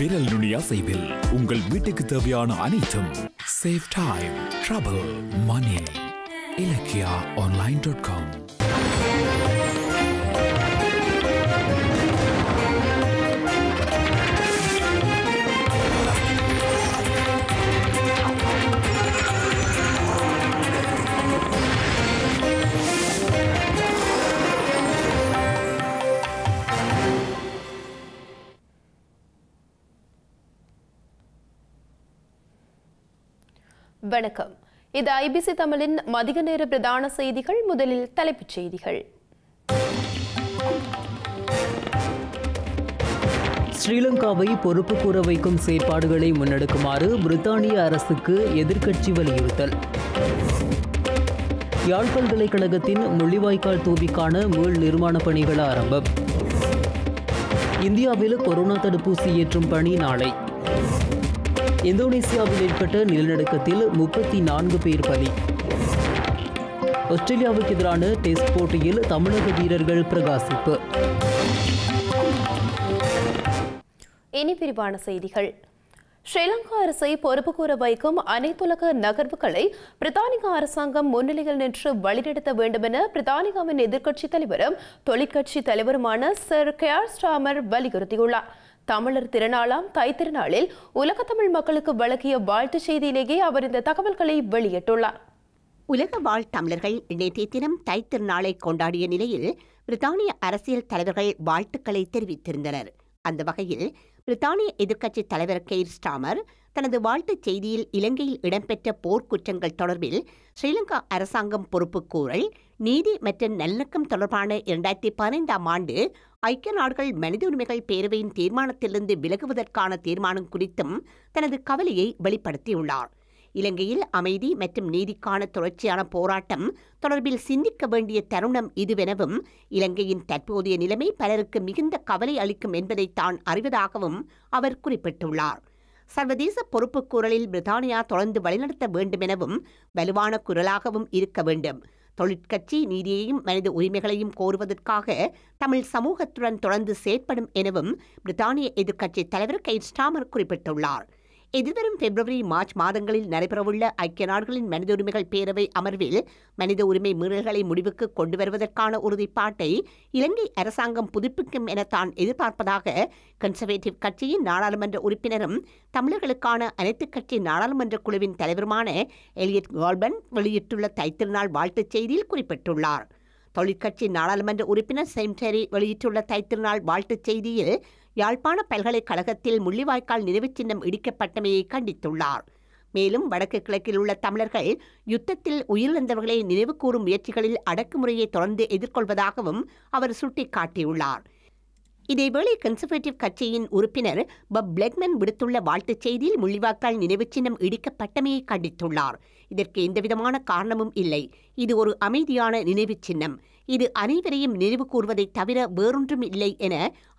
விரல் நுனி அசைவில் உங்கள் வீட்டுக்கு தேவையான அனைத்தும் save time trouble money Ilakkiya online dot com வணக்கம் இது ஐபிசி தமிழின் மதிக நேர பிரதான செய்திகள் முதலில் தலைப்புச் செய்திகள் ஸ்ரீலங்காவை பொறுப்பு கூற வைக்கும் செயற்பாடுகளை முன்னெடுக்குமாறு பிரித்தானிய அரசுக்கு எதிர்க்கட்சி வலியுறுத்தல் யாழ் பல்கலைக்கழகத்தின் முள்ளிவாய்க்கால் தூவிக்கான மீள் நிர்மாணப் பணிகள் ஆரம்பம் இந்தியாவில் கொரோனா தடுப்பூசி ஏற்றும் பணி நாளை இந்தோனேசியாவில் ஏற்பட்ட நிலநடுக்கத்தில் முப்பத்தி நான்கு பேர் பலி ஆஸ்திரேலியாவுக்கு எதிரான டெஸ்ட் போட்டியில் தமிழக வீரர்கள் பிரகாசிப்பு இனி விரிவான செய்திகள் ஸ்ரீலங்கா அரசை பொறுப்பு கூற வைக்கும் அனைத்துலக நகர்வுகளை பிரித்தானிகா அரசாங்கம் முன்னிலையில் நின்று வழிநடத்த வேண்டும் என பிரித்தானிகாவின் எதிர்க்கட்சித் தலைவரும் தொழிற்கட்சி தலைவருமான சர் கேர் ஸ்டாமர் வலியுறுத்தியுள்ளார் தமிழர் திருநாளாம் தைத்திருநாளில் உலகத்தமிழ் மக்களுக்கு வழங்கிய வாழ்த்து செய்தியிலேயே அவர் இந்த தகவல்களை வெளியிட்டுள்ளார் உலக வாழ் தமிழர்கள் நேற்றைய தினம் தைத்திருநாளை கொண்டாடிய நிலையில் பிரித்தானிய அரசியல் தலைவர்கள் வாழ்த்துக்களை தெரிவித்திருந்தனர் அந்த வகையில் பிரித்தானிய எதிர்க்கட்சி தலைவர் கெய்ர் ஸ்டாமர் தனது வாழ்த்துச் செய்தியில் இலங்கையில் இடம்பெற்ற போர்க்குற்றங்கள் தொடர்பில் ஸ்ரீலங்கா அரசாங்கம் பொறுப்பு கூறல் நீதி மற்றும் நல்லக்கம் தொடர்பான இரண்டாயிரத்தி பதினைந்தாம் ஆண்டு ஐக்கிய நாடுகள் மனித உரிமைகள் பேரவையின் தீர்மானத்திலிருந்து விலகுவதற்கான தீர்மானம் குறித்தும் தனது கவலையை வெளிப்படுத்தியுள்ளார் இலங்கையில் அமைதி மற்றும் நீதிக்கான தொடர்ச்சியான போராட்டம் தொடர்பில் சிந்திக்க வேண்டிய தருணம் இதுவெனவும் இலங்கையின் தற்போதைய நிலைமை பலருக்கு மிகுந்த கவலை அளிக்கும் என்பதை தான் அறிவதாகவும் அவர் குறிப்பிட்டுள்ளார் சர்வதேச கூறலில் பிரித்தானியா தொடர்ந்து வழிநடத்த வேண்டும் எனவும் வலுவான குரலாகவும் இருக்க வேண்டும் தொழிற்கட்சி நீதியையும் மனித உரிமைகளையும் கோருவதற்காக தமிழ் சமூகத்துடன் தொடர்ந்து செயற்படும் எனவும் பிரித்தானிய எதிர்க்கட்சி தலைவர் கெய்ட் ஸ்டாமர் குறிப்பிட்டுள்ளார் எதிர்வரும் பிப்ரவரி மார்ச் மாதங்களில் நடைபெறவுள்ள ஐக்கிய நாடுகளின் மனித உரிமைகள் பேரவை அமர்வில் மனித உரிமை மீறல்களை முடிவுக்கு கொண்டு வருவதற்கான உறுதிப்பாட்டை இலங்கை அரசாங்கம் புதுப்பிக்கும் என தான் எதிர்பார்ப்பதாக கன்சர்வேட்டிவ் கட்சியின் நாடாளுமன்ற உறுப்பினரும் தமிழர்களுக்கான அனைத்து கட்சி நாடாளுமன்ற குழுவின் தலைவருமான எலியட் கால்பன் வெளியிட்டுள்ள தைத்திருநாள் வாழ்த்துச் செய்தியில் குறிப்பிட்டுள்ளார் தொழிற்கட்சி நாடாளுமன்ற உறுப்பினர் செம்டரி வெளியிட்டுள்ள தைத்திருநாள் வாழ்த்துச் செய்தியில் யாழ்ப்பாண பல்கலைக்கழகத்தில் முள்ளிவாய்க்கால் நினைவுச் சின்னம் இடிக்கப்பட்டமையை கண்டித்துள்ளார் மேலும் வடக்கு கிழக்கில் உள்ள தமிழர்கள் யுத்தத்தில் உயிரிழந்தவர்களை கூறும் முயற்சிகளில் அடக்குமுறையை தொடர்ந்து எதிர்கொள்வதாகவும் அவர் சுட்டிக்காட்டியுள்ளார் இதேவேளை கன்சர்வேட்டிவ் கட்சியின் உறுப்பினர் பப் பிளெக்மென் விடுத்துள்ள வாழ்த்துச் செய்தியில் முள்ளிவாய்க்கால் நினைவுச் சின்னம் இடிக்கப்பட்டமையை கண்டித்துள்ளார் இதற்கு எந்தவிதமான காரணமும் இல்லை இது ஒரு அமைதியான நினைவுச் சின்னம் இது அனைவரையும் நினைவு கூறுவதைத் தவிர வேறொன்றும் இல்லை என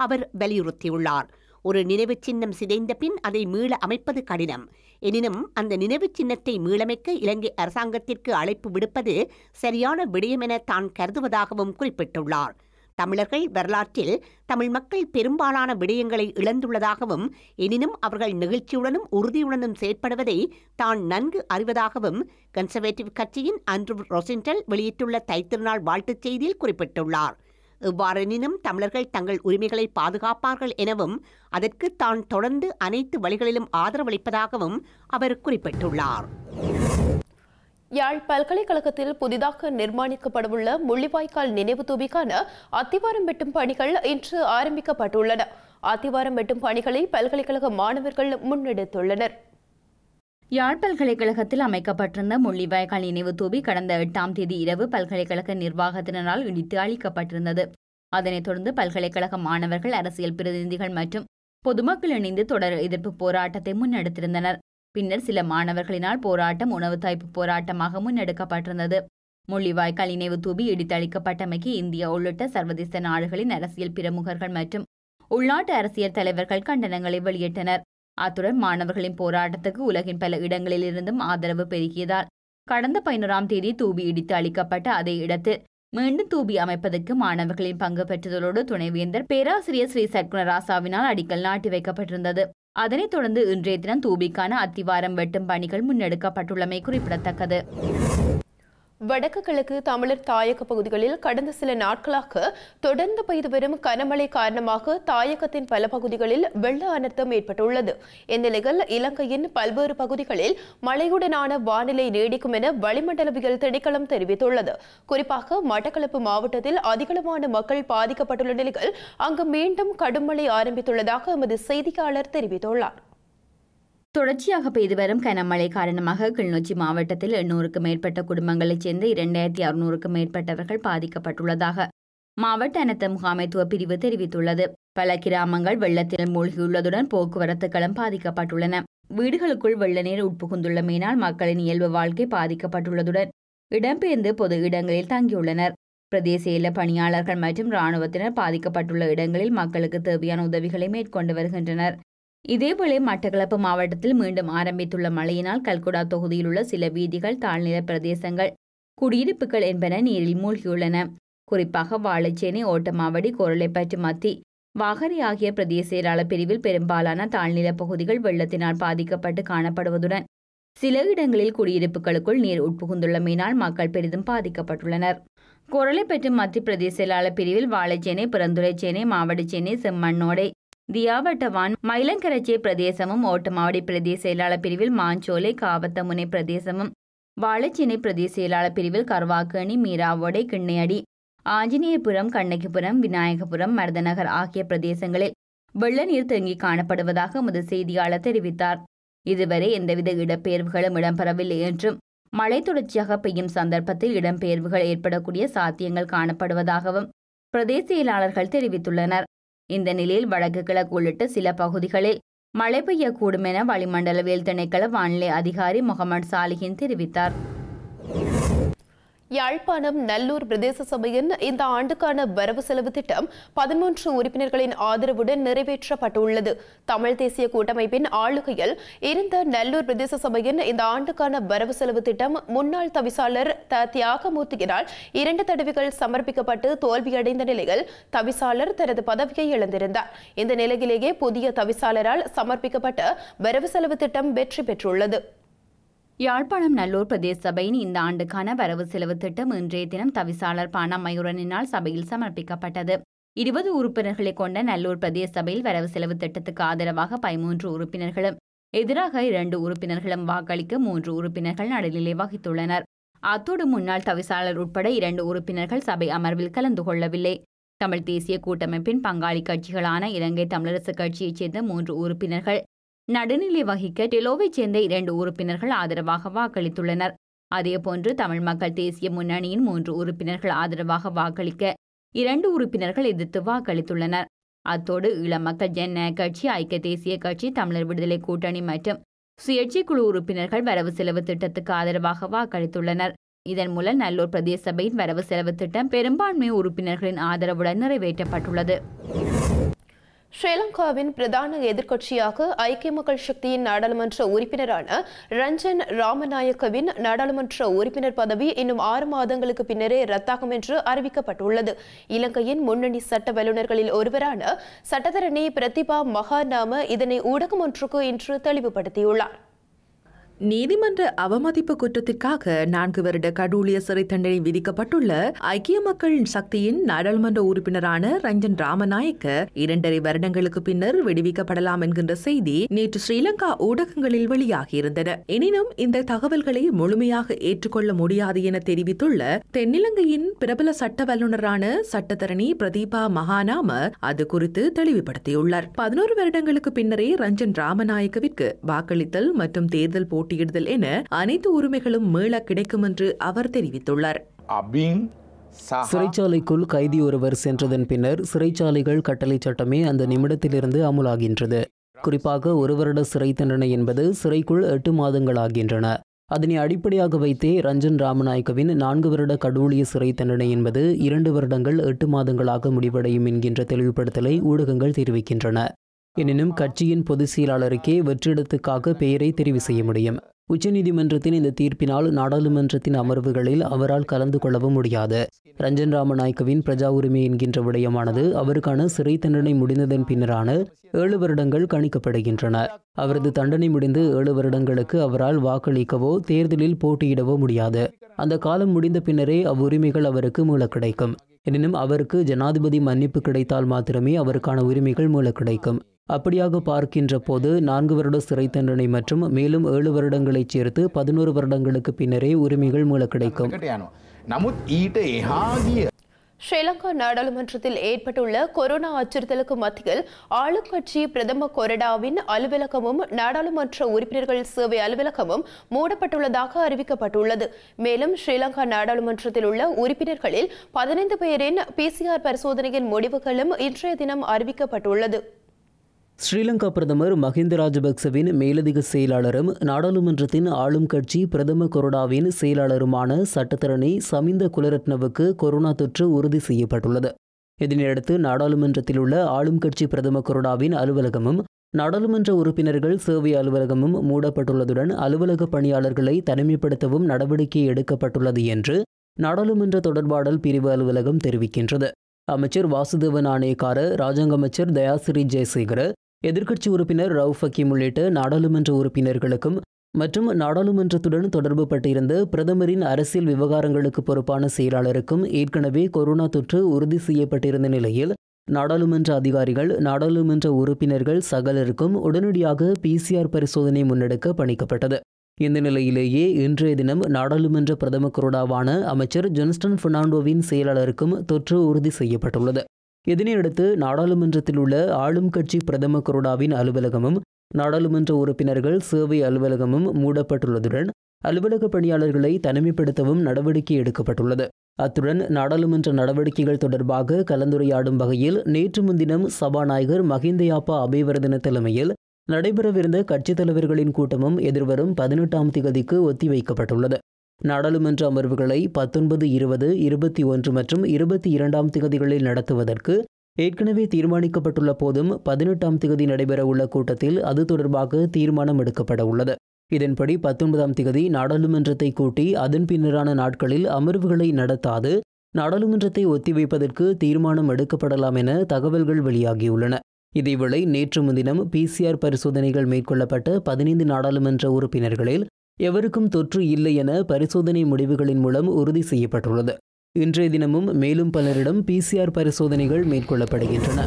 அவர் வலியுறுத்தியுள்ளார் ஒரு நினைவு சின்னம் சிதைந்த பின் அதை மீள அமைப்பது கடினம் எனினும் அந்த நினைவு சின்னத்தை மீளமைக்க இலங்கை அரசாங்கத்திற்கு அழைப்பு விடுப்பது சரியான விடயம் என தான் கருதுவதாகவும் குறிப்பிட்டுள்ளார் தமிழர்கள் வரலாற்றில் தமிழ் மக்கள் பெரும்பாலான விடயங்களை இழந்துள்ளதாகவும் எனினும் அவர்கள் நெகிழ்ச்சியுடனும் உறுதியுடனும் செயற்படுவதை தான் நன்கு அறிவதாகவும் கன்சர்வேட்டிவ் கட்சியின் அன்று ரொசின்டல் வெளியிட்டுள்ள தைத்திருநாள் வாழ்த்துச் செய்தியில் குறிப்பிட்டுள்ளார் இவ்வாறெனினும் தமிழர்கள் தங்கள் உரிமைகளை பாதுகாப்பார்கள் எனவும் அதற்கு தான் தொடர்ந்து அனைத்து வழிகளிலும் ஆதரவளிப்பதாகவும் அவர் குறிப்பிட்டுள்ளார் யாழ் பல்கலைக்கழகத்தில் புதிதாக நிர்மாணிக்கப்படவுள்ள முள்ளிவாய்க்கால் நினைவு தூபிக்கான அத்திவாரம் வெட்டும் பணிகள் இன்று ஆரம்பிக்கப்பட்டுள்ளன அத்திவாரம் வெட்டும் பணிகளை பல்கலைக்கழக மாணவர்கள் முன்னெடுத்துள்ளனர் யாழ் பல்கலைக்கழகத்தில் அமைக்கப்பட்டிருந்த முள்ளிவாய்க்கால் நினைவு தூபி கடந்த எட்டாம் தேதி இரவு பல்கலைக்கழக நிர்வாகத்தினரால் இடித்து அளிக்கப்பட்டிருந்தது அதனைத் தொடர்ந்து பல்கலைக்கழக மாணவர்கள் அரசியல் பிரதிநிதிகள் மற்றும் பொதுமக்கள் இணைந்து தொடர் எதிர்ப்பு போராட்டத்தை முன்னெடுத்திருந்தனர் பின்னர் சில மாணவர்களினால் போராட்டம் உணவு தாய்ப்பு போராட்டமாக முன்னெடுக்கப்பட்டிருந்தது முள்ளிவாய்க்கால் நினைவு தூபி இடித்தளிக்கப்பட்டமைக்கு இந்தியா உள்ளிட்ட சர்வதேச நாடுகளின் அரசியல் பிரமுகர்கள் மற்றும் உள்நாட்டு அரசியல் தலைவர்கள் கண்டனங்களை வெளியிட்டனர் அத்துடன் மாணவர்களின் போராட்டத்துக்கு உலகின் பல இடங்களிலிருந்தும் ஆதரவு பெருகியதால் கடந்த பதினோராம் தேதி தூபி இடித்து அளிக்கப்பட்ட அதே இடத்தில் மீண்டும் தூபி அமைப்பதற்கு மாணவர்களின் பங்கு பெற்றதோடு துணைவேந்தர் பேராசிரியர் ஸ்ரீ சத்குணராசாவினால் அடிக்கல் நாட்டி வைக்கப்பட்டிருந்தது அதனைத் தொடர்ந்து இன்றைய தினம் தூபிக்கான அத்திவாரம் வெட்டும் பணிகள் முன்னெடுக்கப்பட்டுள்ளமை குறிப்பிடத்தக்கது வடக்கு கிழக்கு தமிழர் தாயக பகுதிகளில் கடந்த சில நாட்களாக தொடர்ந்து பெய்து வரும் கனமழை காரணமாக தாயகத்தின் பல பகுதிகளில் வெள்ள அனர்த்தம் ஏற்பட்டுள்ளது இந்நிலையில் இலங்கையின் பல்வேறு பகுதிகளில் மழையுடனான வானிலை நீடிக்கும் என வளிமண்டலவியல் திணைக்களம் தெரிவித்துள்ளது குறிப்பாக மட்டக்களப்பு மாவட்டத்தில் அதிகளவான மக்கள் பாதிக்கப்பட்டுள்ள நிலையில் அங்கு மீண்டும் கடும் மழை ஆரம்பித்துள்ளதாக எமது செய்தியாளர் தெரிவித்துள்ளார் தொடர்ச்சியாக பெய்து வரும் கனமழை காரணமாக கிளிநொச்சி மாவட்டத்தில் எண்ணூறுக்கும் மேற்பட்ட குடும்பங்களைச் சேர்ந்த இரண்டாயிரத்தி அறுநூறுக்கும் மேற்பட்டவர்கள் பாதிக்கப்பட்டுள்ளதாக மாவட்ட அனத்த முகாமைத்துவ பிரிவு தெரிவித்துள்ளது பல கிராமங்கள் வெள்ளத்தில் மூழ்கியுள்ளதுடன் போக்குவரத்துகளும் பாதிக்கப்பட்டுள்ளன வீடுகளுக்குள் வெள்ள நீர் உட்புகுந்துள்ளமையினால் மக்களின் இயல்பு வாழ்க்கை பாதிக்கப்பட்டுள்ளதுடன் இடம்பெயர்ந்து பொது இடங்களில் தங்கியுள்ளனர் இல்ல பணியாளர்கள் மற்றும் இராணுவத்தினர் பாதிக்கப்பட்டுள்ள இடங்களில் மக்களுக்கு தேவையான உதவிகளை மேற்கொண்டு வருகின்றனர் இதேவேளை மட்டக்களப்பு மாவட்டத்தில் மீண்டும் ஆரம்பித்துள்ள மழையினால் கல்குடா தொகுதியில் உள்ள சில வீதிகள் தாழ்நில பிரதேசங்கள் குடியிருப்புகள் என்பன நீரில் மூழ்கியுள்ளன குறிப்பாக வாழைச்சேனை ஓட்டமாவடி கோரளைப்பற்று மத்தி வாகரி ஆகிய பிரதேச செயலாளர் பிரிவில் பெரும்பாலான தாழ்நில பகுதிகள் வெள்ளத்தினால் பாதிக்கப்பட்டு காணப்படுவதுடன் சில இடங்களில் குடியிருப்புகளுக்குள் நீர் உட்புகுந்துள்ளமையினால் மக்கள் பெரிதும் பாதிக்கப்பட்டுள்ளனர் கொரளைப்பற்று மத்திய பிரதேச செயலாளர் பிரிவில் வாழைச்சேனை பிறந்துரைச்சேனை மாவடிச்சேனை செம்மண்ணோடை தியாவட்டவான் மயிலங்கரச்சி பிரதேசமும் ஓட்டமாவடி பிரதேச செயலாளர் பிரிவில் மாஞ்சோலை காவத்தமுனை பிரதேசமும் வாழைச்சினை பிரதேச செயலாளர் பிரிவில் கர்வாக்கணி மீராவோடை கிண்ணையடி ஆஞ்சநேயபுரம் கண்ணகிபுரம் விநாயகபுரம் மருதநகர் ஆகிய பிரதேசங்களில் வெள்ள நீர் தேங்கி காணப்படுவதாக முதல் செய்தியாளர் தெரிவித்தார் இதுவரை எந்தவித இடப்பெயர்வுகளும் இடம்பெறவில்லை என்றும் மழை தொடர்ச்சியாக பெய்யும் சந்தர்ப்பத்தில் இடம்பெயர்வுகள் ஏற்படக்கூடிய சாத்தியங்கள் காணப்படுவதாகவும் பிரதேச செயலாளர்கள் தெரிவித்துள்ளனர் இந்த நிலையில் வடக்கு கிழக்கு உள்ளிட்ட சில பகுதிகளில் மழை பெய்யக்கூடும் என வளிமண்டலவியல் திணைக்கள வானிலை அதிகாரி முகமது சாலிஹின் தெரிவித்தார் யாழ்ப்பாணம் நல்லூர் பிரதேச சபையின் இந்த ஆண்டுக்கான வரவு செலவு திட்டம் பதிமூன்று உறுப்பினர்களின் ஆதரவுடன் நிறைவேற்றப்பட்டுள்ளது தமிழ் தேசிய கூட்டமைப்பின் ஆளுகையில் இருந்த நல்லூர் பிரதேச சபையின் இந்த ஆண்டுக்கான வரவு செலவு திட்டம் முன்னாள் தவிசாளர் த தியாகமூர்த்தியினால் இரண்டு தடவைகள் சமர்ப்பிக்கப்பட்டு தோல்வியடைந்த நிலையில் தவிசாளர் தனது பதவியை இழந்திருந்தார் இந்த நிலையிலேயே புதிய தவிசாளரால் சமர்ப்பிக்கப்பட்ட வரவு செலவு திட்டம் வெற்றி பெற்றுள்ளது யாழ்ப்பாணம் நல்லூர் பிரதேச சபையின் இந்த ஆண்டுக்கான வரவு செலவு திட்டம் இன்றைய தினம் தவிசாளர் பானா மயூரனினால் சபையில் சமர்ப்பிக்கப்பட்டது இருபது உறுப்பினர்களை கொண்ட நல்லூர் பிரதேச சபையில் வரவு செலவு திட்டத்துக்கு ஆதரவாக பதிமூன்று உறுப்பினர்களும் எதிராக இரண்டு உறுப்பினர்களும் வாக்களிக்க மூன்று உறுப்பினர்கள் நடுநிலை வகித்துள்ளனர் அத்தோடு முன்னாள் தவிசாளர் உட்பட இரண்டு உறுப்பினர்கள் சபை அமர்வில் கலந்து கொள்ளவில்லை தமிழ் தேசிய கூட்டமைப்பின் பங்காளி கட்சிகளான இலங்கை தமிழரசு கட்சியைச் சேர்ந்த மூன்று உறுப்பினர்கள் நடுநிலை வகிக்க டெலோவை சேர்ந்த இரண்டு உறுப்பினர்கள் ஆதரவாக வாக்களித்துள்ளனர் அதேபோன்று தமிழ் மக்கள் தேசிய முன்னணியின் மூன்று உறுப்பினர்கள் ஆதரவாக வாக்களிக்க இரண்டு உறுப்பினர்கள் எதிர்த்து வாக்களித்துள்ளனர் அத்தோடு இளமக்கள் ஜனநாயக கட்சி ஐக்கிய தேசிய கட்சி தமிழர் விடுதலை கூட்டணி மற்றும் சுயேட்சை குழு உறுப்பினர்கள் வரவு செலவு திட்டத்துக்கு ஆதரவாக வாக்களித்துள்ளனர் இதன் மூலம் நல்லூர் பிரதேச சபையின் வரவு செலவு திட்டம் பெரும்பான்மை உறுப்பினர்களின் ஆதரவுடன் நிறைவேற்றப்பட்டுள்ளது ஸ்ரீலங்காவின் பிரதான எதிர்க்கட்சியாக ஐக்கிய மக்கள் சக்தியின் நாடாளுமன்ற உறுப்பினரான ரஞ்சன் ராமநாயக்கவின் நாடாளுமன்ற உறுப்பினர் பதவி இன்னும் ஆறு மாதங்களுக்கு பின்னரே ரத்தாகும் என்று அறிவிக்கப்பட்டுள்ளது இலங்கையின் முன்னணி சட்ட வல்லுநர்களில் ஒருவரான சட்டத்தரணி பிரதிபா மகாநாம இதனை ஊடகம் ஒன்றுக்கு இன்று தெளிவுபடுத்தியுள்ளார் நீதிமன்ற அவமதிப்பு குற்றத்திற்காக நான்கு வருட கடூழிய சிறை தண்டனை விதிக்கப்பட்டுள்ள ஐக்கிய மக்கள் சக்தியின் நாடாளுமன்ற உறுப்பினரான ரஞ்சன் ராமநாயக்க இரண்டரை வருடங்களுக்கு பின்னர் விடுவிக்கப்படலாம் என்கின்ற செய்தி நேற்று ஸ்ரீலங்கா ஊடகங்களில் வெளியாகியிருந்தன எனினும் இந்த தகவல்களை முழுமையாக ஏற்றுக்கொள்ள முடியாது என தெரிவித்துள்ள தென்னிலங்கையின் பிரபல சட்ட வல்லுநரான சட்டத்தரணி பிரதீபா மகாநாம அது குறித்து தெளிவுபடுத்தியுள்ளார் பதினோரு வருடங்களுக்கு பின்னரே ரஞ்சன் ராமநாயக்கவிற்கு வாக்களித்தல் மற்றும் தேர்தல் போட்டி போட்டியிடுதல் என அனைத்து உரிமைகளும் மீள கிடைக்கும் என்று அவர் தெரிவித்துள்ளார் சிறைச்சாலைக்குள் கைதி ஒருவர் சென்றதன் பின்னர் சிறைச்சாலைகள் கட்டளை சட்டமே அந்த நிமிடத்திலிருந்து அமுலாகின்றது குறிப்பாக ஒரு வருட சிறை தண்டனை என்பது சிறைக்குள் எட்டு மாதங்களாகின்றன அதனை அடிப்படையாக வைத்தே ரஞ்சன் ராமநாயக்கவின் நான்கு வருட கடூழிய சிறை தண்டனை என்பது இரண்டு வருடங்கள் எட்டு மாதங்களாக முடிவடையும் என்கின்ற தெளிவுபடுத்தலை ஊடகங்கள் தெரிவிக்கின்றன எனினும் கட்சியின் பொதுச் செயலாளருக்கே வெற்றிடத்துக்காக பெயரை தெரிவு செய்ய முடியும் உச்சநீதிமன்றத்தின் இந்த தீர்ப்பினால் நாடாளுமன்றத்தின் அமர்வுகளில் அவரால் கலந்து கொள்ளவும் முடியாது ரஞ்சன் ராமநாயக்கவின் பிரஜா உரிமை என்கின்ற விடயமானது அவருக்கான சிறை தண்டனை முடிந்ததன் பின்னரான ஏழு வருடங்கள் கணிக்கப்படுகின்றன அவரது தண்டனை முடிந்து ஏழு வருடங்களுக்கு அவரால் வாக்களிக்கவோ தேர்தலில் போட்டியிடவோ முடியாது அந்த காலம் முடிந்த பின்னரே அவ்வுரிமைகள் அவருக்கு மூல கிடைக்கும் எனினும் அவருக்கு ஜனாதிபதி மன்னிப்பு கிடைத்தால் மாத்திரமே அவருக்கான உரிமைகள் மூல கிடைக்கும் அப்படியாக பார்க்கின்ற போது நான்கு வருட சிறை தண்டனை மற்றும் மேலும் ஏழு வருடங்களை சேர்த்து பதினோரு வருடங்களுக்கு பின்னரே உரிமைகள் மூல கிடைக்கும் ஸ்ரீலங்கா நாடாளுமன்றத்தில் ஏற்பட்டுள்ள கொரோனா அச்சுறுத்தலுக்கு மத்தியில் ஆளும் கட்சி பிரதம கொரடாவின் அலுவலகமும் நாடாளுமன்ற உறுப்பினர்கள் சேவை அலுவலகமும் மூடப்பட்டுள்ளதாக அறிவிக்கப்பட்டுள்ளது மேலும் ஸ்ரீலங்கா நாடாளுமன்றத்தில் உள்ள உறுப்பினர்களில் பதினைந்து பேரின் பிசிஆர் பரிசோதனையின் முடிவுகளும் இன்றைய தினம் அறிவிக்கப்பட்டுள்ளது ஸ்ரீலங்கா பிரதமர் மஹிந்த ராஜபக்சவின் மேலதிக செயலாளரும் நாடாளுமன்றத்தின் ஆளும் கட்சி பிரதம கொரோடாவின் செயலாளருமான சட்டத்தரணி சமிந்த குலரத்னவுக்கு கொரோனா தொற்று உறுதி செய்யப்பட்டுள்ளது இதனையடுத்து நாடாளுமன்றத்தில் உள்ள ஆளும் கட்சி பிரதம கொரோடாவின் அலுவலகமும் நாடாளுமன்ற உறுப்பினர்கள் சேவை அலுவலகமும் மூடப்பட்டுள்ளதுடன் அலுவலக பணியாளர்களை தனிமைப்படுத்தவும் நடவடிக்கை எடுக்கப்பட்டுள்ளது என்று நாடாளுமன்ற தொடர்பாடல் பிரிவு அலுவலகம் தெரிவிக்கின்றது அமைச்சர் வாசுதேவன் ஆணையக்காரர் ராஜாங்க அமைச்சர் தயாசிரி ஜெயசேகர எதிர்க்கட்சி உறுப்பினர் ரவுஃப் ஹக்கீம் உள்ளிட்ட நாடாளுமன்ற உறுப்பினர்களுக்கும் மற்றும் நாடாளுமன்றத்துடன் தொடர்பு பட்டிருந்த பிரதமரின் அரசியல் விவகாரங்களுக்கு பொறுப்பான செயலாளருக்கும் ஏற்கனவே கொரோனா தொற்று உறுதி செய்யப்பட்டிருந்த நிலையில் நாடாளுமன்ற அதிகாரிகள் நாடாளுமன்ற உறுப்பினர்கள் சகலருக்கும் உடனடியாக பிசிஆர் பரிசோதனை முன்னெடுக்க பணிக்கப்பட்டது இந்த நிலையிலேயே இன்றைய தினம் நாடாளுமன்ற பிரதம குரோடாவான அமைச்சர் ஜொன்ஸ்டன் பெர்னாண்டோவின் செயலாளருக்கும் தொற்று உறுதி செய்யப்பட்டுள்ளது இதனையடுத்து நாடாளுமன்றத்தில் உள்ள ஆளும் கட்சி பிரதம கொரோடாவின் அலுவலகமும் நாடாளுமன்ற உறுப்பினர்கள் சேவை அலுவலகமும் மூடப்பட்டுள்ளதுடன் அலுவலக பணியாளர்களை தனிமைப்படுத்தவும் நடவடிக்கை எடுக்கப்பட்டுள்ளது அத்துடன் நாடாளுமன்ற நடவடிக்கைகள் தொடர்பாக கலந்துரையாடும் வகையில் நேற்று முன்தினம் சபாநாயகர் மகிந்தயாப்பா அபிவர்தன தலைமையில் நடைபெறவிருந்த கட்சித் தலைவர்களின் கூட்டமும் எதிர்வரும் பதினெட்டாம் திகதிக்கு ஒத்திவைக்கப்பட்டுள்ளது நாடாளுமன்ற அமர்வுகளை பத்தொன்பது இருபது இருபத்தி ஒன்று மற்றும் இருபத்தி இரண்டாம் திகதிகளில் நடத்துவதற்கு ஏற்கனவே தீர்மானிக்கப்பட்டுள்ள போதும் பதினெட்டாம் திகதி நடைபெறவுள்ள கூட்டத்தில் அது தொடர்பாக தீர்மானம் எடுக்கப்பட உள்ளது இதன்படி பத்தொன்பதாம் திகதி நாடாளுமன்றத்தை கூட்டி அதன் பின்னரான நாட்களில் அமர்வுகளை நடத்தாது நாடாளுமன்றத்தை ஒத்திவைப்பதற்கு தீர்மானம் எடுக்கப்படலாம் என தகவல்கள் வெளியாகியுள்ளன இதேவேளை நேற்று முன்தினம் பிசிஆர் பரிசோதனைகள் மேற்கொள்ளப்பட்ட பதினைந்து நாடாளுமன்ற உறுப்பினர்களில் எவருக்கும் தொற்று இல்லை என பரிசோதனை முடிவுகளின் மூலம் உறுதி செய்யப்பட்டுள்ளது இன்றைய தினமும் மேலும் பலரிடம் பிசிஆர் பரிசோதனைகள் மேற்கொள்ளப்படுகின்றன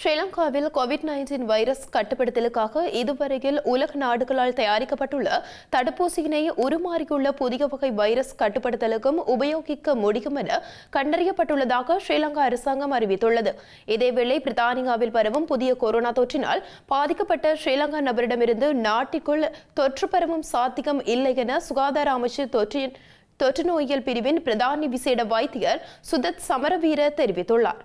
ஸ்ரீலங்காவில் கோவிட் நைன்டீன் வைரஸ் கட்டுப்படுத்தலுக்காக இதுவரையில் உலக நாடுகளால் தயாரிக்கப்பட்டுள்ள தடுப்பூசியினை உருமாறியுள்ள புதிய வகை வைரஸ் கட்டுப்படுத்தலுக்கும் உபயோகிக்க முடியும் என கண்டறியப்பட்டுள்ளதாக ஸ்ரீலங்கா அரசாங்கம் அறிவித்துள்ளது இதேவேளை பிரித்தானியாவில் பரவும் புதிய கொரோனா தொற்றினால் பாதிக்கப்பட்ட ஸ்ரீலங்கா நபரிடமிருந்து நாட்டிற்குள் தொற்று பரவும் சாத்தியம் இல்லை என சுகாதார அமைச்சர் தொற்றின் தொற்று நோயியல் பிரிவின் பிரதானி விசேட வைத்தியர் சுதத் சமரவீர தெரிவித்துள்ளார்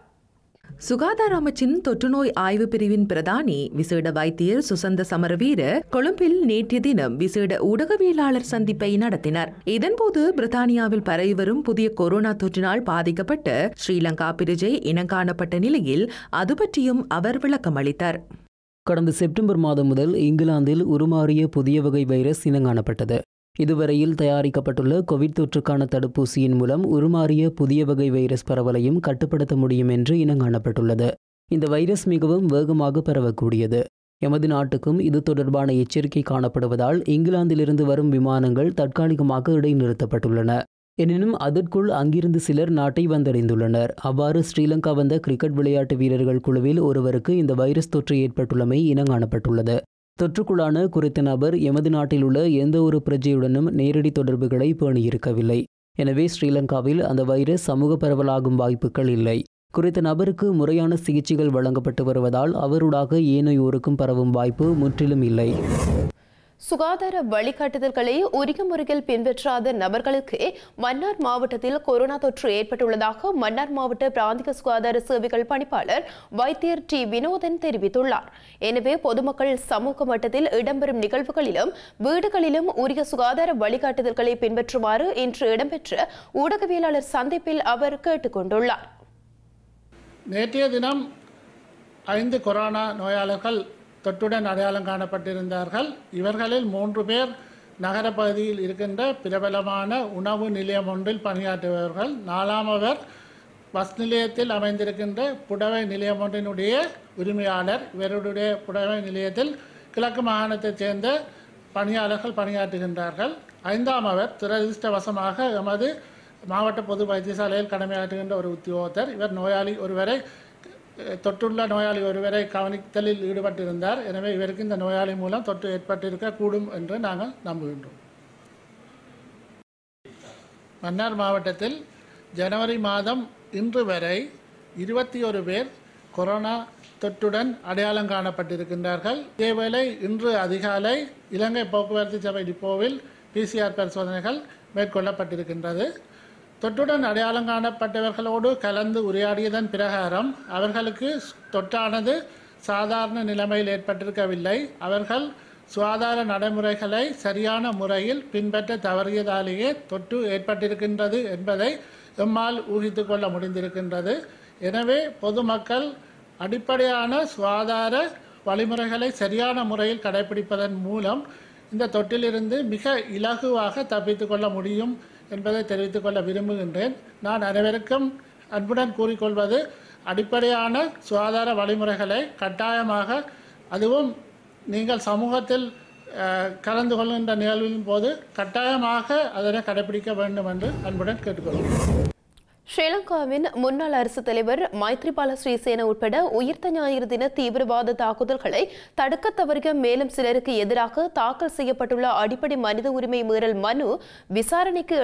சுகாதார அமைச்சின் தொற்றுநோய் ஆய்வு பிரிவின் பிரதானி விசேட வைத்தியர் சுசந்த சமரவீர கொழும்பில் நேற்றைய தினம் விசேட ஊடகவியலாளர் சந்திப்பை நடத்தினார் இதன்போது பிரித்தானியாவில் பரவி வரும் புதிய கொரோனா தொற்றினால் பாதிக்கப்பட்ட ஸ்ரீலங்கா பிரிஜை இனங்காணப்பட்ட நிலையில் அது பற்றியும் அவர் விளக்கம் அளித்தார் கடந்த செப்டம்பர் மாதம் முதல் இங்கிலாந்தில் உருமாறிய புதிய வகை வைரஸ் இனங்காணப்பட்டது இதுவரையில் தயாரிக்கப்பட்டுள்ள கோவிட் தொற்றுக்கான தடுப்பூசியின் மூலம் உருமாறிய புதிய வகை வைரஸ் பரவலையும் கட்டுப்படுத்த முடியும் என்று இனங்காணப்பட்டுள்ளது இந்த வைரஸ் மிகவும் வேகமாக பரவக்கூடியது எமது நாட்டுக்கும் இது தொடர்பான எச்சரிக்கை காணப்படுவதால் இங்கிலாந்திலிருந்து வரும் விமானங்கள் தற்காலிகமாக இடைநிறுத்தப்பட்டுள்ளன எனினும் அதற்குள் அங்கிருந்து சிலர் நாட்டை வந்தடைந்துள்ளனர் அவ்வாறு ஸ்ரீலங்கா வந்த கிரிக்கெட் விளையாட்டு வீரர்கள் குழுவில் ஒருவருக்கு இந்த வைரஸ் தொற்று ஏற்பட்டுள்ளமை இனங்காணப்பட்டுள்ளது தொற்றுக்குள்ளான குறித்த நபர் எமது நாட்டில் உள்ள எந்த ஒரு பிரஜையுடனும் நேரடி தொடர்புகளை பேணியிருக்கவில்லை எனவே ஸ்ரீலங்காவில் அந்த வைரஸ் சமூக பரவலாகும் வாய்ப்புகள் இல்லை குறித்த நபருக்கு முறையான சிகிச்சைகள் வழங்கப்பட்டு வருவதால் அவருடாக ஏனையோருக்கும் பரவும் வாய்ப்பு முற்றிலும் இல்லை சுகாதார வழிகாட்டுதல்களை உரிய முறையில் பின்பற்றாத நபர்களுக்கு மன்னார் மாவட்டத்தில் கொரோனா தொற்று ஏற்பட்டுள்ளதாக மன்னார் மாவட்ட பிராந்திய சுகாதார சேவைகள் பணிப்பாளர் வைத்தியர் டி வினோதன் தெரிவித்துள்ளார் எனவே பொதுமக்கள் சமூக மட்டத்தில் இடம்பெறும் நிகழ்வுகளிலும் வீடுகளிலும் உரிய சுகாதார வழிகாட்டுதல்களை பின்பற்றுமாறு இன்று இடம்பெற்ற ஊடகவியலாளர் சந்திப்பில் அவர் கேட்டுக்கொண்டுள்ளார் நேற்றைய தினம் ஐந்து கொரோனா நோயாளர்கள் தொட்டுடன் அடையாளம் காணப்பட்டிருந்தார்கள் இவர்களில் மூன்று பேர் நகர பகுதியில் இருக்கின்ற பிரபலமான உணவு நிலையம் ஒன்றில் பணியாற்றுபவர்கள் நாலாமவர் பஸ் நிலையத்தில் அமைந்திருக்கின்ற புடவை நிலையம் ஒன்றினுடைய உரிமையாளர் இவருடைய புடவை நிலையத்தில் கிழக்கு மாகாணத்தைச் சேர்ந்த பணியாளர்கள் பணியாற்றுகின்றார்கள் ஐந்தாம் அவர் துரதிருஷ்டவசமாக எமது மாவட்ட பொது வைத்தியசாலையில் கடமையாற்றுகின்ற ஒரு உத்தியோகத்தர் இவர் நோயாளி ஒருவரை தொற்றுள்ள நோயாளி ஒருவரை கவனித்தலில் ஈடுபட்டிருந்தார் எனவே இவருக்கு இந்த நோயாளி மூலம் தொற்று ஏற்பட்டிருக்க கூடும் என்று நாங்கள் நம்புகின்றோம் மன்னார் மாவட்டத்தில் ஜனவரி மாதம் இன்று வரை இருபத்தி ஒரு பேர் கொரோனா தொற்றுடன் அடையாளம் காணப்பட்டிருக்கின்றார்கள் இதேவேளை இன்று அதிகாலை இலங்கை போக்குவரத்து சபை டிப்போவில் பிசிஆர் பரிசோதனைகள் மேற்கொள்ளப்பட்டிருக்கின்றது தொட்டுடன் அடையாளம் காணப்பட்டவர்களோடு கலந்து உரையாடியதன் பிரகாரம் அவர்களுக்கு தொற்றானது சாதாரண நிலைமையில் ஏற்பட்டிருக்கவில்லை அவர்கள் சுகாதார நடைமுறைகளை சரியான முறையில் பின்பற்ற தவறியதாலேயே தொற்று ஏற்பட்டிருக்கின்றது என்பதை எம்மால் ஊகித்து கொள்ள முடிந்திருக்கின்றது எனவே பொதுமக்கள் அடிப்படையான சுகாதார வழிமுறைகளை சரியான முறையில் கடைபிடிப்பதன் மூலம் இந்த தொற்றிலிருந்து மிக இலகுவாக தப்பித்து கொள்ள முடியும் என்பதை தெரிவித்துக் கொள்ள விரும்புகின்றேன் நான் அனைவருக்கும் அன்புடன் கூறிக்கொள்வது அடிப்படையான சுகாதார வழிமுறைகளை கட்டாயமாக அதுவும் நீங்கள் சமூகத்தில் கலந்து கொள்கின்ற நிகழ்வின் போது கட்டாயமாக அதனை கடைபிடிக்க வேண்டும் என்று அன்புடன் கேட்டுக்கொள்கிறேன் ஸ்ரீலங்காவின் முன்னாள் அரசு தலைவர் மைத்ரிபால ஸ்ரீசேன உட்பட உயிர்த்த ஞாயிறு தின தீவிரவாத தாக்குதல்களை தடுக்க தவறிய மேலும் சிலருக்கு எதிராக தாக்கல் செய்யப்பட்டுள்ள அடிப்படை மனித உரிமை மீறல் மனு விசாரணைக்கு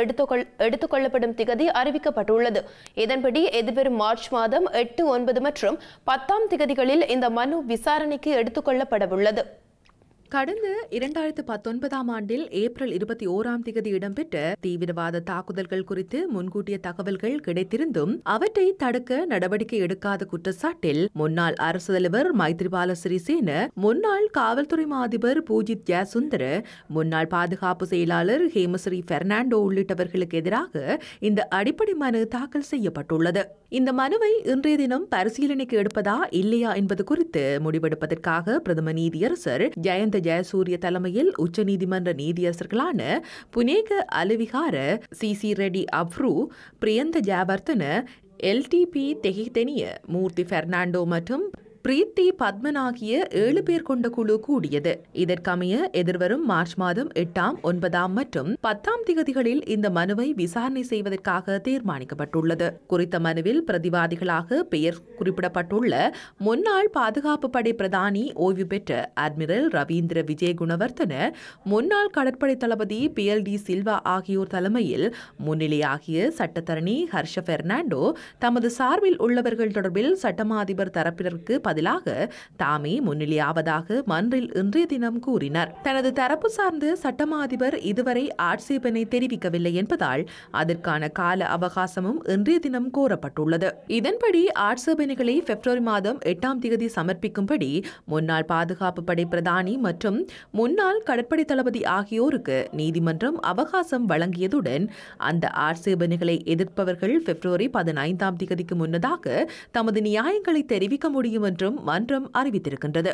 எடுத்துக் கொள்ளப்படும் திகதி அறிவிக்கப்பட்டுள்ளது இதன்படி எதிர்வரும் மார்ச் மாதம் எட்டு ஒன்பது மற்றும் பத்தாம் திகதிகளில் இந்த மனு விசாரணைக்கு எடுத்துக் கொள்ளப்படவுள்ளது கடந்த இரண்டாயிரத்து பத்தொன்பதாம் ஆண்டில் ஏப்ரல் இருபத்தி ஓராம் தேதி இடம்பெற்ற தீவிரவாத தாக்குதல்கள் குறித்து முன்கூட்டிய தகவல்கள் கிடைத்திருந்தும் அவற்றை தடுக்க நடவடிக்கை எடுக்காத குற்றச்சாட்டில் முன்னாள் அரசு தலைவர் மைத்ரிபால சிறிசேன முன்னாள் காவல்துறை மாதிபர் பூஜித் ஜயசுந்தர முன்னாள் பாதுகாப்பு செயலாளர் ஹேமஸ்ரீ பெர்னாண்டோ உள்ளிட்டவர்களுக்கு எதிராக இந்த அடிப்படை மனு தாக்கல் செய்யப்பட்டுள்ளது இந்த மனுவை இன்றைய தினம் பரிசீலனைக்கு எடுப்பதா இல்லையா என்பது குறித்து முடிவெடுப்பதற்காக பிரதம நீதியரசர் ஜெயந்த ஜெயசூரிய தலைமையில் உச்சநீதிமன்ற நீதியரசர்களான புனேக அலுவிகார சி சி ரெடி அப்ரூ பிரியந்த ஜாவர்த்தன எல்டிபி தெஹிதெனிய மூர்த்தி பெர்னாண்டோ மற்றும் பிரீத்தி பத்மனாகிய ஏழு பேர் கொண்ட குழு கூடியது இதற்கமைய எதிர்வரும் மார்ச் மாதம் எட்டாம் ஒன்பதாம் மற்றும் பத்தாம் திகதிகளில் இந்த மனுவை விசாரணை செய்வதற்காக தீர்மானிக்கப்பட்டுள்ளது குறித்த மனுவில் பிரதிவாதிகளாக பெயர் குறிப்பிடப்பட்டுள்ள முன்னாள் பாதுகாப்பு படை பிரதானி ஓய்வு பெற்ற அட்மிரல் ரவீந்திர விஜய் குணவர்த்தன முன்னாள் கடற்படை தளபதி பி எல் டி சில்வா ஆகியோர் தலைமையில் முன்னிலையாகிய சட்டத்தரணி ஹர்ஷ பெர்னாண்டோ தமது சார்பில் உள்ளவர்கள் தொடர்பில் சட்டமாதிபர் தரப்பினருக்கு பதிலாக தாமே முன்னிலையாவதாக மன்றில் இன்றைய தினம் கூறினார் தனது தரப்பு சார்ந்த சட்டமாதிபர் இதுவரை ஆட்சேபனை தெரிவிக்கவில்லை என்பதால் அதற்கான கால அவகாசமும் இன்றைய தினம் கோரப்பட்டுள்ளது இதன்படி ஆட்சேபனைகளை பிப்ரவரி மாதம் எட்டாம் தேதி சமர்ப்பிக்கும்படி முன்னாள் பாதுகாப்பு படை பிரதானி மற்றும் முன்னாள் கடற்படை தளபதி ஆகியோருக்கு நீதிமன்றம் அவகாசம் வழங்கியதுடன் அந்த ஆட்சேபனைகளை எதிர்ப்பவர்கள் பிப்ரவரி பதினைந்தாம் தேதிக்கு முன்னதாக தமது நியாயங்களை தெரிவிக்க முடியும் என்று என்றும் மன்றம் அறிவித்திருக்கின்றது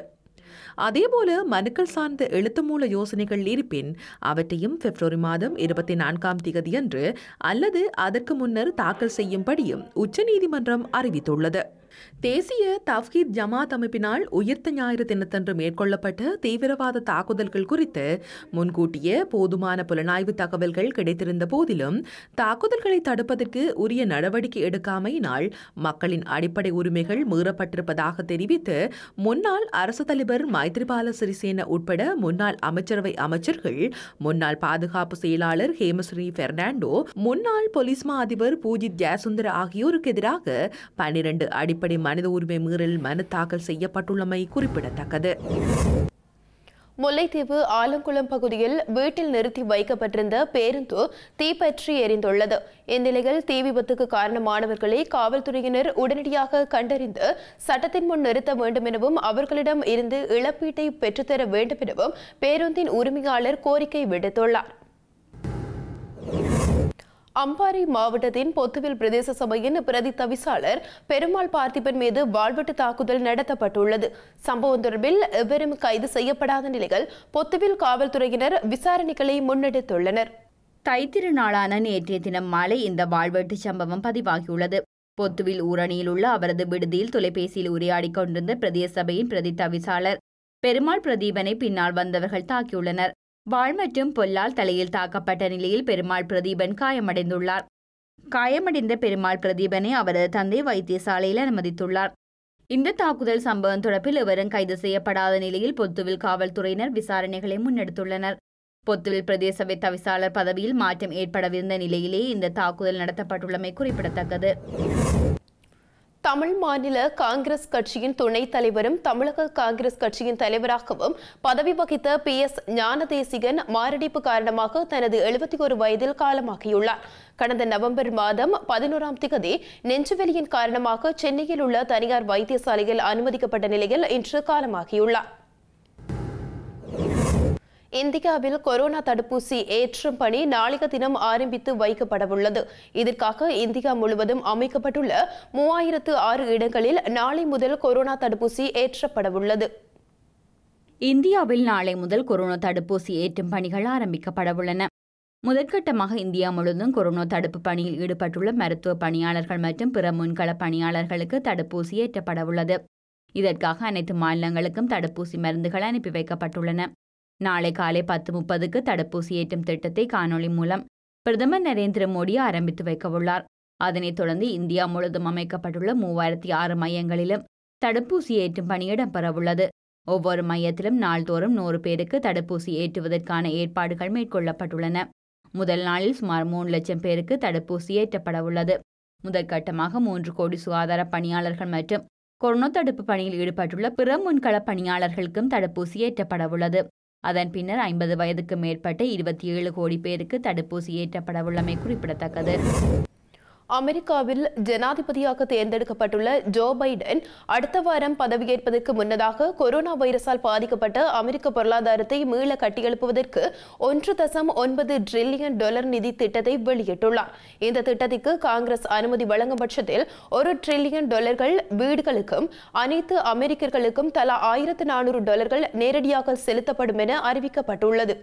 அதேபோல மனுக்கள் சார்ந்த எழுத்து மூல யோசனைகள் இருப்பின் அவற்றையும் பிப்ரவரி மாதம் இருபத்தி நான்காம் அன்று அல்லது அதற்கு முன்னர் தாக்கல் செய்யும்படியும் உச்சநீதிமன்றம் அறிவித்துள்ளது தேசிய தவ்ஹீத் ஜமாத் அமைப்பினால் உயிர்த்த ஞாயிறு தினத்தன்று மேற்கொள்ளப்பட்ட தீவிரவாத தாக்குதல்கள் குறித்து முன்கூட்டிய போதுமான புலனாய்வு தகவல்கள் கிடைத்திருந்த போதிலும் தாக்குதல்களை தடுப்பதற்கு உரிய நடவடிக்கை எடுக்காமையினால் மக்களின் அடிப்படை உரிமைகள் மீறப்பட்டிருப்பதாக தெரிவித்து முன்னாள் அரசு தலைவர் மைத்ரிபால சிறிசேன உட்பட முன்னாள் அமைச்சரவை அமைச்சர்கள் முன்னாள் பாதுகாப்பு செயலாளர் ஹேமஸ்ரீ பெர்னாண்டோ முன்னாள் பொலிஸ்மா அதிபர் பூஜித் ஜெயசுந்தர் ஆகியோருக்கு எதிராக பனிரண்டு அடிப்படை மனித உரிமை மீறல் மனு தாக்கல் செய்யப்பட்டுள்ளமை குறிப்பிடத்தக்கது முல்லைத்தீவு ஆலங்குளம் பகுதியில் வீட்டில் நிறுத்தி வைக்கப்பட்டிருந்த பேருந்து தீப்பற்றி எரிந்துள்ளது இந்நிலையில் தீ விபத்துக்கு காரணமானவர்களை காவல்துறையினர் உடனடியாக கண்டறிந்து சட்டத்தின் முன் நிறுத்த வேண்டும் எனவும் அவர்களிடம் இருந்து இழப்பீட்டை பெற்றுத்தர வேண்டும் எனவும் பேருந்தின் உரிமையாளர் கோரிக்கை விடுத்துள்ளார் அம்பாறை மாவட்டத்தின் பொத்துவில் பிரதேச சபையின் பிரதி தவிசாளர் பெருமாள் பார்த்திபன் மீது வாழ்வெட்டு தாக்குதல் நடத்தப்பட்டுள்ளது சம்பவம் தொடர்பில் எவரும் கைது செய்யப்படாத நிலையில் பொத்துவில் காவல்துறையினர் விசாரணைகளை முன்னெடுத்துள்ளனர் தைத்திருநாளான நாளான நேற்றைய தினம் மாலை இந்த வாழ்வெட்டு சம்பவம் பதிவாகியுள்ளது பொத்துவில் ஊரணியில் உள்ள அவரது விடுதியில் தொலைபேசியில் உரையாடி கொண்டிருந்த பிரதேச சபையின் பிரதி தவிசாளர் பெருமாள் பிரதீபனை பின்னால் வந்தவர்கள் தாக்கியுள்ளனர் வாள் மற்றும் பொல்லால் தலையில் தாக்கப்பட்ட நிலையில் பெருமாள் பிரதீபன் காயமடைந்துள்ளார் காயமடைந்த பெருமாள் பிரதீபனை அவரது தந்தை வைத்தியசாலையில் அனுமதித்துள்ளார் இந்த தாக்குதல் சம்பவம் தொடர்பில் இவரும் கைது செய்யப்படாத நிலையில் பொத்துவில் காவல்துறையினர் விசாரணைகளை முன்னெடுத்துள்ளனர் பொத்துவில் பிரதேச தவிசாளர் பதவியில் மாற்றம் ஏற்படவிருந்த நிலையிலே இந்த தாக்குதல் நடத்தப்பட்டுள்ளமை குறிப்பிடத்தக்கது தமிழ் மாநில காங்கிரஸ் கட்சியின் துணைத் தலைவரும் தமிழக காங்கிரஸ் கட்சியின் தலைவராகவும் பதவி வகித்த பி எஸ் ஞானதேசிகன் மாரடைப்பு காரணமாக தனது எழுபத்தி ஒரு வயதில் காலமாகியுள்ளார் கடந்த நவம்பர் மாதம் பதினோராம் திகதி நெஞ்சுவெளியின் காரணமாக சென்னையில் உள்ள தனியார் வைத்தியசாலையில் அனுமதிக்கப்பட்ட நிலையில் இன்று காலமாகியுள்ளார் இந்தியாவில் கொரோனா தடுப்பூசி ஏற்றும் பணி நாளிக தினம் ஆரம்பித்து வைக்கப்படவுள்ளது இதற்காக இந்தியா முழுவதும் அமைக்கப்பட்டுள்ள மூவாயிரத்து ஆறு இடங்களில் நாளை முதல் கொரோனா தடுப்பூசி ஏற்றப்படவுள்ளது இந்தியாவில் நாளை முதல் கொரோனா தடுப்பூசி ஏற்றும் பணிகள் ஆரம்பிக்கப்படவுள்ளன முதற்கட்டமாக இந்தியா முழுவதும் கொரோனா தடுப்பு பணியில் ஈடுபட்டுள்ள மருத்துவ பணியாளர்கள் மற்றும் பிற முன்கள பணியாளர்களுக்கு தடுப்பூசி ஏற்றப்படவுள்ளது இதற்காக அனைத்து மாநிலங்களுக்கும் தடுப்பூசி மருந்துகள் அனுப்பி வைக்கப்பட்டுள்ளன நாளை காலை பத்து முப்பதுக்கு தடுப்பூசி ஏற்றும் திட்டத்தை காணொலி மூலம் பிரதமர் நரேந்திர மோடி ஆரம்பித்து வைக்கவுள்ளார் அதனைத் தொடர்ந்து இந்தியா முழுவதும் அமைக்கப்பட்டுள்ள மூவாயிரத்தி ஆறு மையங்களிலும் தடுப்பூசி ஏற்றும் பணி இடம்பெறவுள்ளது ஒவ்வொரு மையத்திலும் நாள்தோறும் நூறு பேருக்கு தடுப்பூசி ஏற்றுவதற்கான ஏற்பாடுகள் மேற்கொள்ளப்பட்டுள்ளன முதல் நாளில் சுமார் மூணு லட்சம் பேருக்கு தடுப்பூசி ஏற்றப்பட உள்ளது முதற்கட்டமாக மூன்று கோடி சுகாதார பணியாளர்கள் மற்றும் கொரோனா தடுப்பு பணியில் ஈடுபட்டுள்ள பிற முன்கள பணியாளர்களுக்கும் தடுப்பூசி ஏற்றப்பட உள்ளது அதன் பின்னர் ஐம்பது வயதுக்கு மேற்பட்ட இருபத்தி ஏழு கோடி பேருக்கு தடுப்பூசி ஏற்றப்படவுள்ளமை குறிப்பிடத்தக்கது அமெரிக்காவில் ஜனாதிபதியாக தேர்ந்தெடுக்கப்பட்டுள்ள ஜோ பைடன் அடுத்த வாரம் பதவியேற்பதற்கு முன்னதாக கொரோனா வைரசால் பாதிக்கப்பட்ட அமெரிக்க பொருளாதாரத்தை மீள கட்டியெழுப்புவதற்கு ஒன்று தசம் ஒன்பது டிரில்லியன் டாலர் நிதி திட்டத்தை வெளியிட்டுள்ளார் இந்த திட்டத்திற்கு காங்கிரஸ் அனுமதி வழங்கும் பட்சத்தில் ஒரு டிரில்லியன் டாலர்கள் வீடுகளுக்கும் அனைத்து அமெரிக்கர்களுக்கும் தலா ஆயிரத்து நானூறு டாலர்கள் நேரடியாக செலுத்தப்படும் என அறிவிக்கப்பட்டுள்ளது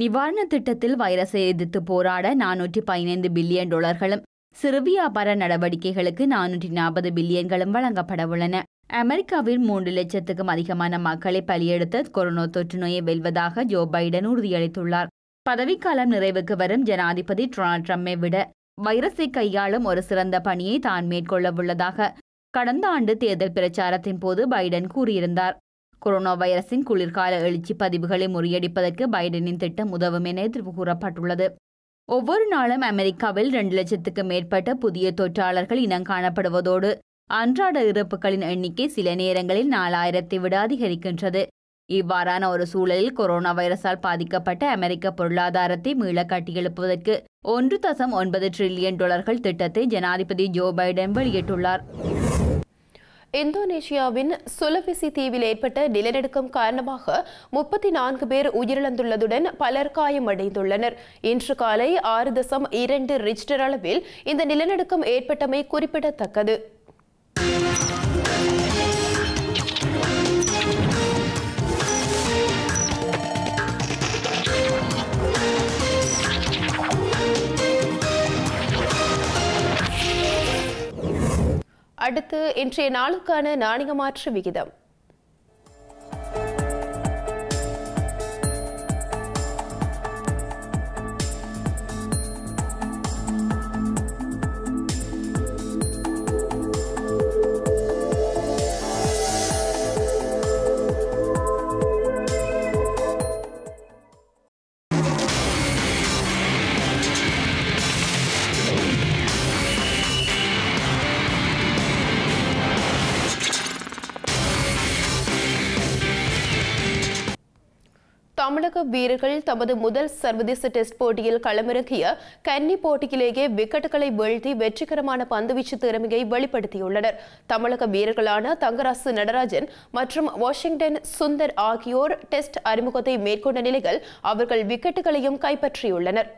நிவாரண திட்டத்தில் வைரஸை எதிர்த்து போராட நானூற்றி பதினைந்து பில்லியன் டாலர்களும் சிறுவியாபார நடவடிக்கைகளுக்கு நானூற்றி நாற்பது பில்லியன்களும் வழங்கப்படவுள்ளன அமெரிக்காவில் மூன்று லட்சத்துக்கும் அதிகமான மக்களை பலியெடுத்த கொரோனா தொற்று நோயை வெல்வதாக ஜோ பைடன் உறுதியளித்துள்ளார் பதவிக்காலம் நிறைவுக்கு வரும் ஜனாதிபதி டொனால்ட் ட்ரம்ப்பை விட வைரஸை கையாளும் ஒரு சிறந்த பணியை தான் மேற்கொள்ளவுள்ளதாக கடந்த ஆண்டு தேர்தல் பிரச்சாரத்தின் போது பைடன் கூறியிருந்தார் கொரோனா வைரஸின் குளிர்கால எழுச்சி பதிவுகளை முறியடிப்பதற்கு பைடனின் திட்டம் உதவும் என எதிர்ப்பு கூறப்பட்டுள்ளது ஒவ்வொரு நாளும் அமெரிக்காவில் இரண்டு லட்சத்துக்கு மேற்பட்ட புதிய தொற்றாளர்கள் இனம் காணப்படுவதோடு அன்றாட இறப்புகளின் எண்ணிக்கை சில நேரங்களில் நாலாயிரத்தை விட அதிகரிக்கின்றது இவ்வாறான ஒரு சூழலில் கொரோனா வைரஸால் பாதிக்கப்பட்ட அமெரிக்க பொருளாதாரத்தை மீள கட்டியெழுப்புவதற்கு ஒன்று தசம் ஒன்பது டிரில்லியன் டாலர்கள் திட்டத்தை ஜனாதிபதி ஜோ பைடன் வெளியிட்டுள்ளார் இந்தோனேஷியாவின் சுலவிசி தீவில் ஏற்பட்ட நிலநடுக்கம் காரணமாக முப்பத்தி நான்கு பேர் உயிரிழந்துள்ளதுடன் பலர் காயமடைந்துள்ளனர் இன்று காலை ஆறு தசம் இரண்டு ரிஜ்டர் அளவில் இந்த நிலநடுக்கம் ஏற்பட்டமை குறிப்பிடத்தக்கது அடுத்து இன்றைய நாளுக்கான நாணயமாற்று விகிதம் வீரர்கள் தமது முதல் சர்வதேச டெஸ்ட் போட்டியில் களமிறங்கிய கன்னி போட்டியிலேயே விக்கெட்டுகளை வீழ்த்தி வெற்றிகரமான பந்துவீச்சு திறமையை வெளிப்படுத்தியுள்ளனர் தமிழக வீரர்களான தங்கராசு நடராஜன் மற்றும் வாஷிங்டன் சுந்தர் ஆகியோர் டெஸ்ட் அறிமுகத்தை மேற்கொண்ட நிலையில் அவர்கள் விக்கெட்டுகளையும் கைப்பற்றியுள்ளனர்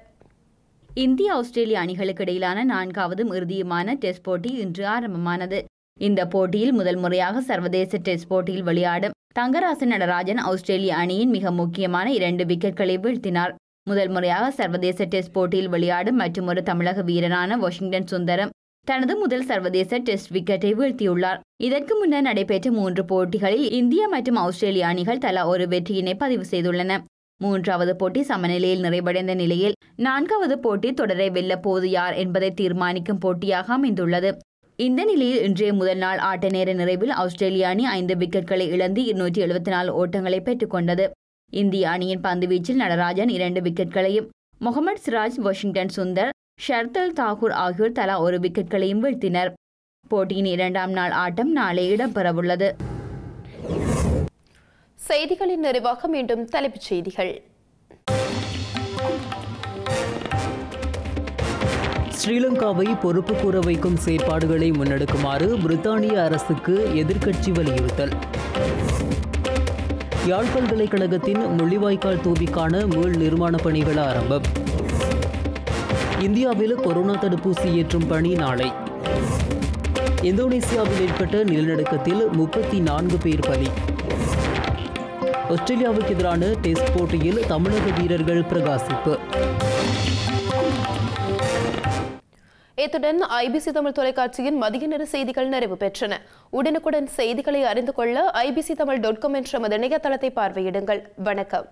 இந்திய ஆஸ்திரேலிய அணிகளுக்கு இடையிலான நான்காவது இறுதியுமான டெஸ்ட் போட்டி இன்று ஆரம்பமானது இந்த போட்டியில் முதல் முறையாக சர்வதேச டெஸ்ட் போட்டியில் விளையாடும் தங்கராசன் நடராஜன் ஆஸ்திரேலிய அணியின் மிக முக்கியமான இரண்டு விக்கெட்களை வீழ்த்தினார் முதல் முறையாக சர்வதேச டெஸ்ட் போட்டியில் விளையாடும் ஒரு தமிழக வீரரான வாஷிங்டன் சுந்தரம் தனது முதல் சர்வதேச டெஸ்ட் விக்கெட்டை வீழ்த்தியுள்ளார் இதற்கு முன்னர் நடைபெற்ற மூன்று போட்டிகளில் இந்தியா மற்றும் ஆஸ்திரேலிய அணிகள் தலா ஒரு வெற்றியினை பதிவு செய்துள்ளன மூன்றாவது போட்டி சமநிலையில் நிறைவடைந்த நிலையில் நான்காவது போட்டி தொடரை வெல்லப்போது யார் என்பதை தீர்மானிக்கும் போட்டியாக அமைந்துள்ளது இந்த நிலையில் இன்றைய முதல் நாள் ஆட்ட நேர நிறைவில் ஆஸ்திரேலிய அணி ஐந்து விக்கெட்களை இழந்து இருநூற்றி எழுபத்தி நாலு ஓட்டங்களை பெற்றுக்கொண்டது இந்திய அணியின் பந்துவீச்சில் நடராஜன் இரண்டு விக்கெட்களையும் முகமது சிராஜ் வாஷிங்டன் சுந்தர் ஷர்தல் தாகூர் ஆகியோர் தலா ஒரு விக்கெட்களையும் வீழ்த்தினர் போட்டியின் இரண்டாம் நாள் ஆட்டம் நாளை இடம்பெறவுள்ளது செய்திகளின் நிறைவாக மீண்டும் தலைப்புச் செய்திகள் ஸ்ரீலங்காவை பொறுப்பு கூற வைக்கும் செயற்பாடுகளை முன்னெடுக்குமாறு பிரித்தானிய அரசுக்கு எதிர்க்கட்சி வலியுறுத்தல் யாழ் பல்கலைக்கழகத்தின் முள்ளிவாய்க்கால் தூவிக்கான மீள் நிர்மாணப் பணிகள் ஆரம்பம் இந்தியாவில் கொரோனா தடுப்பூசி ஏற்றும் பணி நாளை இந்தோனேசியாவில் ஏற்பட்ட நிலநடுக்கத்தில் முப்பத்தி நான்கு பேர் பலி ஆஸ்திரேலியாவுக்கு எதிரான டெஸ்ட் போட்டியில் தமிழக வீரர்கள் பிரகாசிப்பு இத்துடன் ஐபிசி தமிழ் தொலைக்காட்சியின் மதிய நேர செய்திகள் நிறைவு பெற்றன உடனுக்குடன் செய்திகளை அறிந்து கொள்ள ஐபிசி தமிழ் டாட் காம் என்ற மது இணையதளத்தை பார்வையிடுங்கள் வணக்கம்